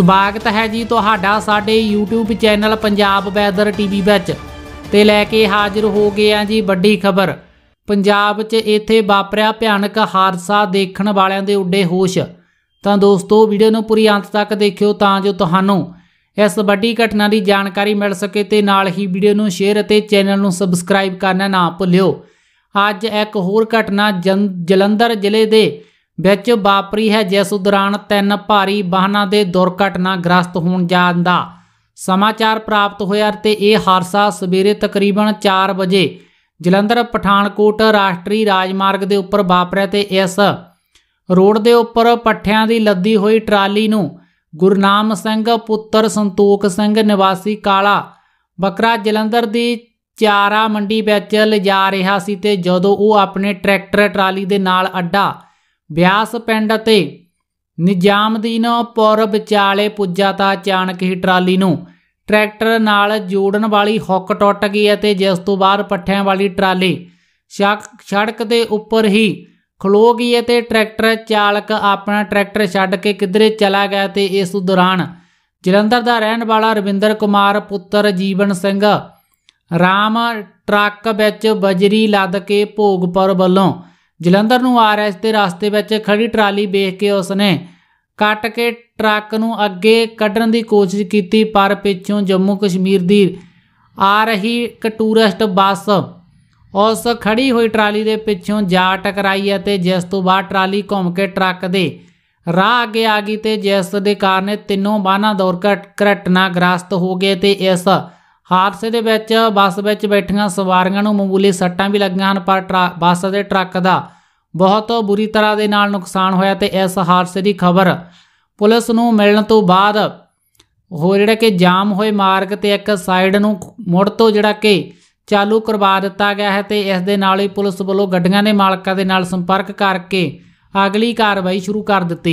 ਸਵਾਗਤ ਹੈ ਜੀ ਤੁਹਾਡਾ ਸਾਡੇ YouTube channel Punjab weather TV ਵਿੱਚ ਤੇ ਲੈ ਕੇ ਹਾਜ਼ਰ ਹੋ ਗਏ ਆ ਜੀ ਵੱਡੀ ਖਬਰ ਪੰਜਾਬ 'ਚ ਇੱਥੇ ਵਾਪਰਿਆ ਭਿਆਨਕ ਹਾਦਸਾ ਦੇਖਣ ਵਾਲਿਆਂ ਦੇ ਉੱਡੇ ਹੋਸ਼ ਤਾਂ ਦੋਸਤੋ ਵੀਡੀਓ ਨੂੰ ਪੂਰੀ ਅੰਤ ਤੱਕ ਦੇਖਿਓ ਤਾਂ ਜੋ ਤੁਹਾਨੂੰ ਇਸ ਵੱਡੀ ਘਟਨਾ ਦੀ ਜਾਣਕਾਰੀ ਮਿਲ ਸਕੇ ਤੇ ਨਾਲ ਹੀ ਵੀਡੀਓ ਨੂੰ ਸ਼ੇਅਰ ਅਤੇ ਚੈਨਲ ਨੂੰ ਸਬਸਕ੍ਰਾਈਬ ਕਰਨਾ ਨਾ ਭੁੱਲਿਓ ਅੱਜ ਇੱਕ ਹੋਰ ਘਟਨਾ ਜਲੰਧਰ ਜ਼ਿਲ੍ਹੇ ਦੇ ਵਿੱਚ ਵਾਪਰੀ ਹੈ ਜਿਸ ਦੌਰਾਨ ਤਿੰਨ ਭਾਰੀ ਵਾਹਨਾਂ ਦੇ ਦੁਰਘਟਨਾ ਗ੍ਰਸਤ ਹੋਣ ਜਾਣ ਦਾ ਸਮਾਚਾਰ ਪ੍ਰਾਪਤ ਹੋਇਆ ਤੇ ਇਹ ਹਾਦਸਾ ਸਵੇਰੇ ਤਕਰੀਬਨ 4 ਵਜੇ ਜਲੰਧਰ ਪਠਾਨਕੋਟ ਰਾਸ਼ਟਰੀ ਰਾਜਮਾਰਗ ਦੇ ਉੱਪਰ ਵਾਪਰਿਆ ਤੇ ਇਸ ਰੋਡ ਦੇ ਉੱਪਰ ਪੱਠਿਆਂ ਦੀ ਲੱਦੀ ਹੋਈ ਟਰਾਲੀ ਨੂੰ ਗੁਰਨਾਮ ਸਿੰਘ ਪੁੱਤਰ ਸੰਤੋਖ ਸਿੰਘ ਨਿਵਾਸੀ ਕਾਲਾ ਬਕਰਾ ਜਲੰਧਰ ਦੀ ਚਾਰਾ ਮੰਡੀ ਵਿੱਚ ਲਿਜਾ ਰਿਹਾ ਸੀ ਤੇ ਜਦੋਂ ਉਹ ਆਪਣੇ ਟਰੈਕਟਰ ਟਰਾਲੀ ਦੇ ਨਾਲ ਅੱਡਾ ਬਿਆਸ ਪਿੰਡ ਅਤੇ ਨਿਜ਼ਾਮਦੀਨ ਪੁਰ ਵਿਚਾਲੇ ਪੁੱਜਾ ਤਾਂ ਅਚਾਨਕ ਹੀ ਟਰਾਲੀ ਨੂੰ ਟਰੈਕਟਰ ਨਾਲ ਜੋੜਨ ਵਾਲੀ ਹੁੱਕ ਟੁੱਟ ਗਈ ਅਤੇ ਜਿਸ ਤੋਂ ਬਾਅਦ ਪੱਠਿਆਂ ਵਾਲੀ ਟਰਾਲੀ ਸੜਕ ਦੇ ਉੱਪਰ ਹੀ ਖਲੋ ਗਈ ਅਤੇ ਟਰੈਕਟਰ ਚਾਲਕ ਆਪਣਾ ਟਰੈਕਟਰ ਛੱਡ ਕੇ ਕਿਧਰੇ ਚਲਾ ਗਿਆ ਤੇ ਇਸ ਦੌਰਾਨ ਜਲੰਧਰ ਦਾ ਰਹਿਣ ਵਾਲਾ ਰਵਿੰਦਰ ਕੁਮਾਰ ਪੁੱਤਰ ਜੀਵਨ ਸਿੰਘ ਰਾਮ ਟਰੱਕ ਵਿੱਚ ਬਜਰੀ ਲੱਦ ਕੇ ਭੋਗਪੁਰ ਵੱਲੋਂ ਜਲੰਧਰ ਨੂੰ ਆ ਰਿਹਾ ਤੇ ਰਸਤੇ ਵਿੱਚ ਖੜੀ ਟਰਾਲੀ ਵੇਖ ਕੇ ਉਸਨੇ ਕੱਟ ਕੇ ਟਰੱਕ ਨੂੰ ਅੱਗੇ ਕੱਢਣ ਦੀ ਕੋਸ਼ਿਸ਼ ਕੀਤੀ ਪਰ ਪਿੱਛੋਂ ਜੰਮੂ ਕਸ਼ਮੀਰ ਦੀ ਆ ਰਹੀ ਇੱਕ ਟੂਰਿਸਟ ਬੱਸ ਉਸ ਖੜੀ ਹੋਈ ਟਰਾਲੀ ਦੇ ਪਿੱਛੋਂ ਜਾ ਟਕਰਾਈ ਅਤੇ ਜਿਸ ਤੋਂ ਬਾਅਦ ਟਰਾਲੀ ਘੁੰਮ ਕੇ ਟਰੱਕ ਦੇ ਰਾਹ ਅੱਗੇ ਆ ਗਈ ਤੇ ਜਿਸ ਦੇ ਕਾਰਨ ਤਿੰਨੋਂ ਬਾਨਾਂ ਦੌਰ ਘਟਨਾ ਗ੍ਰਸਤ ਹੋ ਗਏ ਤੇ ਇਸ ਹਾਦਸੇ ਦੇ ਵਿੱਚ ਬੱਸ ਵਿੱਚ ਬੈਠੀਆਂ ਸਵਾਰੀਆਂ ਨੂੰ ਮਾਮੂਲੀ ਸੱਟਾਂ ਵੀ ਲੱਗੀਆਂ ਹਨ ਪਰ ਬੱਸ ਦੇ ਟਰੱਕ ਦਾ ਬਹੁਤ ਬੁਰੀ ਤਰ੍ਹਾਂ ਦੇ ਨਾਲ ਨੁਕਸਾਨ ਹੋਇਆ ਤੇ ਇਸ ਹਾਦਸੇ ਦੀ ਖਬਰ ਪੁਲਿਸ ਨੂੰ ਮਿਲਣ ਤੋਂ ਬਾਅਦ ਹੋ ਜਿਹੜਾ ਕਿ ਜਾਮ ਹੋਏ ਮਾਰਗ ਤੇ ਇੱਕ ਸਾਈਡ ਨੂੰ ਮੁੜ ਤੋਂ ਜਿਹੜਾ ਕਿ ਚਾਲੂ ਕਰਵਾ ਦਿੱਤਾ ਗਿਆ ਹੈ ਤੇ ਇਸ ਦੇ ਨਾਲ ਹੀ ਪੁਲਿਸ ਵੱਲੋਂ ਗੱਡੀਆਂ ਦੇ ਮਾਲਕਾਂ ਦੇ ਨਾਲ ਸੰਪਰਕ ਕਰਕੇ ਅਗਲੀ ਕਾਰਵਾਈ ਸ਼ੁਰੂ ਕਰ ਦਿੱਤੀ